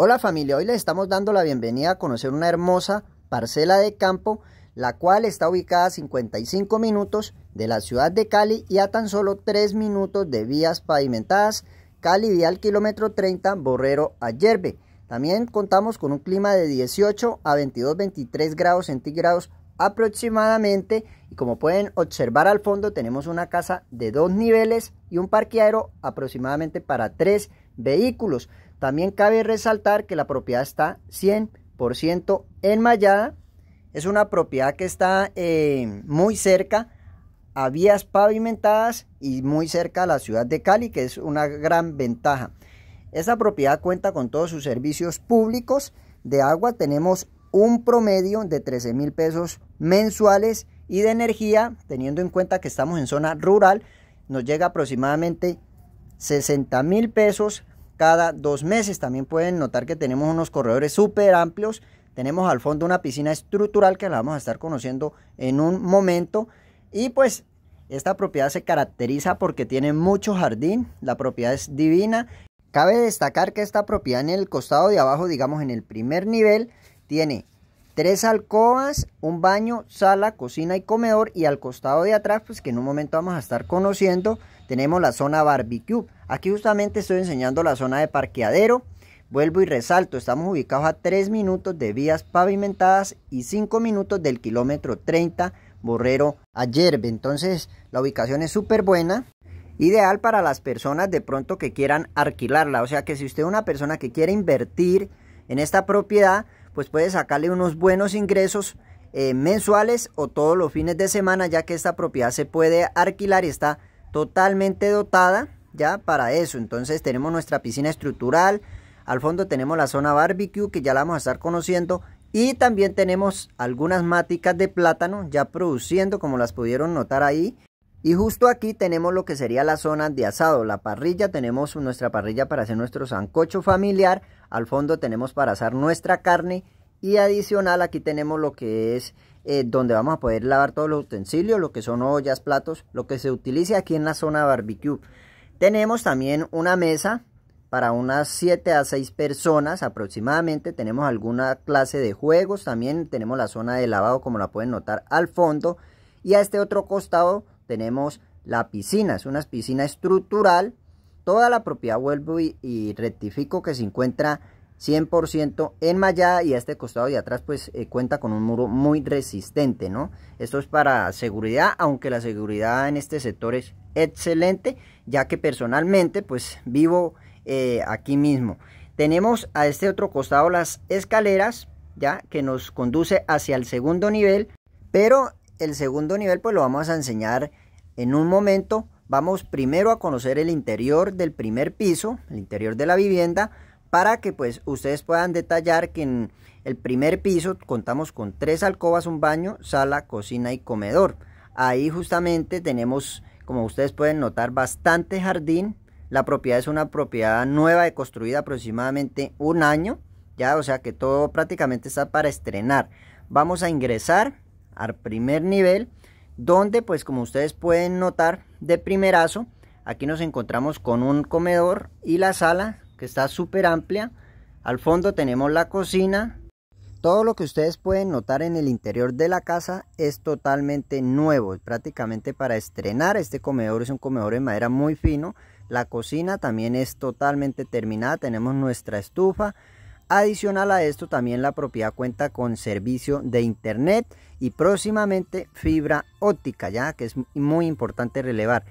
Hola familia, hoy les estamos dando la bienvenida a conocer una hermosa parcela de campo, la cual está ubicada a 55 minutos de la ciudad de Cali y a tan solo 3 minutos de vías pavimentadas, Cali vial kilómetro 30, Borrero a También contamos con un clima de 18 a 22-23 grados centígrados aproximadamente y como pueden observar al fondo tenemos una casa de dos niveles y un parqueadero aproximadamente para tres vehículos. También cabe resaltar que la propiedad está 100% enmayada. Es una propiedad que está eh, muy cerca a vías pavimentadas y muy cerca a la ciudad de Cali, que es una gran ventaja. Esta propiedad cuenta con todos sus servicios públicos de agua. Tenemos un promedio de 13 mil pesos mensuales y de energía, teniendo en cuenta que estamos en zona rural, nos llega aproximadamente 60 mil pesos cada dos meses. También pueden notar que tenemos unos corredores súper amplios. Tenemos al fondo una piscina estructural que la vamos a estar conociendo en un momento. Y pues esta propiedad se caracteriza porque tiene mucho jardín. La propiedad es divina. Cabe destacar que esta propiedad en el costado de abajo, digamos en el primer nivel, tiene Tres alcobas, un baño, sala, cocina y comedor. Y al costado de atrás, pues que en un momento vamos a estar conociendo, tenemos la zona barbecue. Aquí justamente estoy enseñando la zona de parqueadero. Vuelvo y resalto, estamos ubicados a tres minutos de vías pavimentadas y 5 minutos del kilómetro 30 Borrero Ayerbe. Entonces la ubicación es súper buena, ideal para las personas de pronto que quieran alquilarla. O sea que si usted es una persona que quiere invertir en esta propiedad, pues puede sacarle unos buenos ingresos eh, mensuales o todos los fines de semana, ya que esta propiedad se puede alquilar y está totalmente dotada ya para eso. Entonces tenemos nuestra piscina estructural, al fondo tenemos la zona barbecue que ya la vamos a estar conociendo y también tenemos algunas máticas de plátano ya produciendo como las pudieron notar ahí. Y justo aquí tenemos lo que sería la zona de asado, la parrilla, tenemos nuestra parrilla para hacer nuestro sancocho familiar al fondo tenemos para asar nuestra carne y adicional aquí tenemos lo que es eh, donde vamos a poder lavar todos los utensilios, lo que son ollas, platos, lo que se utilice aquí en la zona barbecue. Tenemos también una mesa para unas 7 a 6 personas aproximadamente. Tenemos alguna clase de juegos. También tenemos la zona de lavado como la pueden notar al fondo. Y a este otro costado tenemos la piscina. Es una piscina estructural toda la propiedad vuelvo y, rectifico que se encuentra 100% enmayada y a este costado de atrás pues eh, cuenta con un muro muy resistente, ¿no? Esto es para seguridad, aunque la seguridad en este sector es excelente, ya que personalmente pues vivo eh, aquí mismo. Tenemos a este otro costado las escaleras, ya que nos conduce hacia el segundo nivel, pero el segundo nivel pues lo vamos a enseñar en un momento Vamos primero a conocer el interior del primer piso, el interior de la vivienda, para que pues ustedes puedan detallar que en el primer piso contamos con tres alcobas, un baño, sala, cocina y comedor. Ahí justamente tenemos, como ustedes pueden notar, bastante jardín. La propiedad es una propiedad nueva, de construida aproximadamente un año, ya, o sea que todo prácticamente está para estrenar. Vamos a ingresar al primer nivel donde pues como ustedes pueden notar de primerazo, aquí nos encontramos con un comedor y la sala que está súper amplia. Al fondo tenemos la cocina. Todo lo que ustedes pueden notar en el interior de la casa es totalmente nuevo, prácticamente para estrenar. Este comedor es un comedor de madera muy fino. La cocina también es totalmente terminada. Tenemos nuestra estufa, Adicional a esto, también la propiedad cuenta con servicio de internet y próximamente fibra óptica, ya que es muy importante relevar.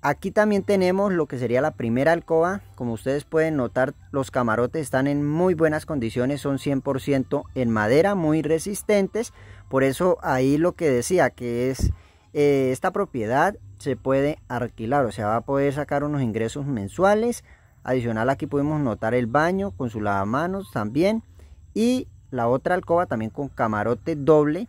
Aquí también tenemos lo que sería la primera alcoba. Como ustedes pueden notar, los camarotes están en muy buenas condiciones, son 100% en madera, muy resistentes. Por eso ahí lo que decía, que es eh, esta propiedad se puede alquilar, o sea, va a poder sacar unos ingresos mensuales Adicional aquí podemos notar el baño con su lavamanos también. Y la otra alcoba también con camarote doble.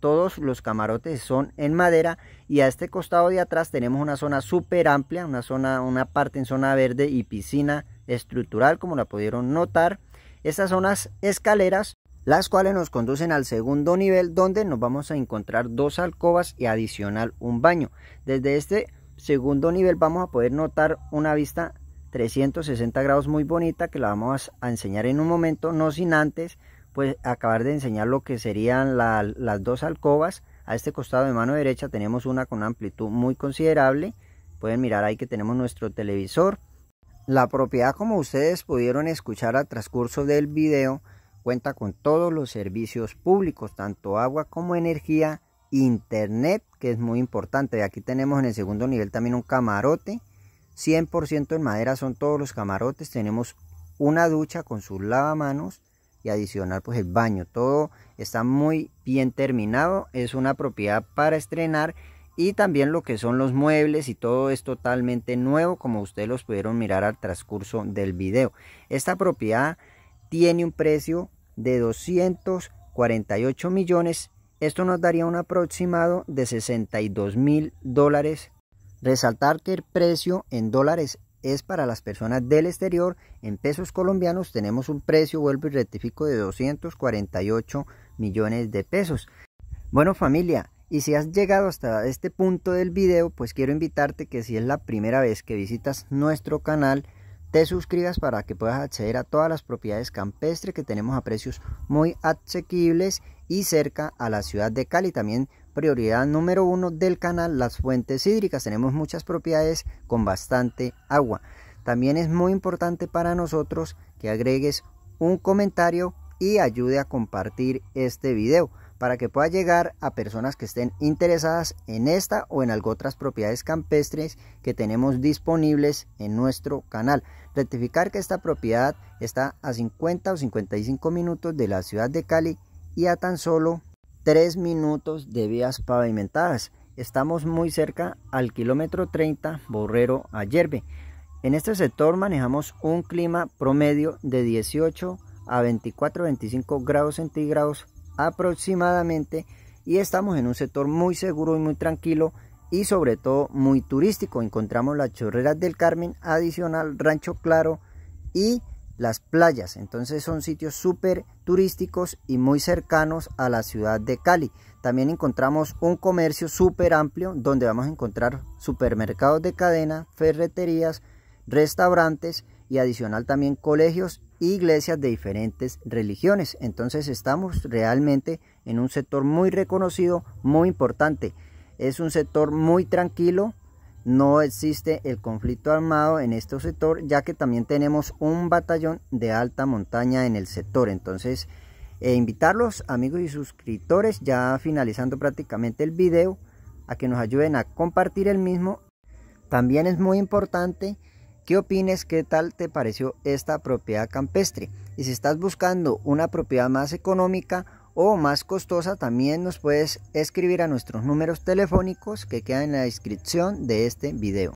Todos los camarotes son en madera y a este costado de atrás tenemos una zona súper amplia, una zona, una parte en zona verde y piscina estructural como la pudieron notar. Estas son las escaleras las cuales nos conducen al segundo nivel donde nos vamos a encontrar dos alcobas y adicional un baño. Desde este segundo nivel vamos a poder notar una vista 360 grados muy bonita que la vamos a enseñar en un momento, no sin antes pues acabar de enseñar lo que serían las dos alcobas. A este costado de mano derecha tenemos una con amplitud muy considerable. Pueden mirar ahí que tenemos nuestro televisor. La propiedad como ustedes pudieron escuchar al transcurso del video cuenta con todos los servicios públicos, tanto agua como energía, internet que es muy importante. Aquí tenemos en el segundo nivel también un camarote 100% en madera son todos los camarotes. Tenemos una ducha con sus lavamanos y adicional pues el baño. Todo está muy bien terminado. Es una propiedad para estrenar. Y también lo que son los muebles y todo es totalmente nuevo como ustedes los pudieron mirar al transcurso del video. Esta propiedad tiene un precio de 248 millones. Esto nos daría un aproximado de 62 mil dólares Resaltar que el precio en dólares es para las personas del exterior. En pesos colombianos tenemos un precio, vuelvo y rectifico, de 248 millones de pesos. Bueno familia, y si has llegado hasta este punto del video, pues quiero invitarte que si es la primera vez que visitas nuestro canal, te suscribas para que puedas acceder a todas las propiedades campestres que tenemos a precios muy asequibles y cerca a la ciudad de Cali. También prioridad número uno del canal las fuentes hídricas. Tenemos muchas propiedades con bastante agua. También es muy importante para nosotros que agregues un comentario y ayude a compartir este video para que pueda llegar a personas que estén interesadas en esta o en otras propiedades campestres que tenemos disponibles en nuestro canal. Rectificar que esta propiedad está a 50 o 55 minutos de la ciudad de Cali y a tan solo 3 minutos de vías pavimentadas. Estamos muy cerca al kilómetro 30 Borrero a Yerbe. En este sector manejamos un clima promedio de 18 a 24-25 grados centígrados aproximadamente y estamos en un sector muy seguro y muy tranquilo y sobre todo muy turístico. Encontramos las chorreras del Carmen adicional, Rancho Claro y las playas. Entonces son sitios súper turísticos y muy cercanos a la ciudad de Cali. También encontramos un comercio súper amplio donde vamos a encontrar supermercados de cadena, ferreterías, restaurantes y adicional también colegios e iglesias de diferentes religiones. Entonces estamos realmente en un sector muy reconocido, muy importante. Es un sector muy tranquilo, no existe el conflicto armado en este sector, ya que también tenemos un batallón de alta montaña en el sector. Entonces, eh, invitarlos, amigos y suscriptores, ya finalizando prácticamente el video, a que nos ayuden a compartir el mismo. También es muy importante qué opines, qué tal te pareció esta propiedad campestre. Y si estás buscando una propiedad más económica, o más costosa, también nos puedes escribir a nuestros números telefónicos que quedan en la descripción de este video.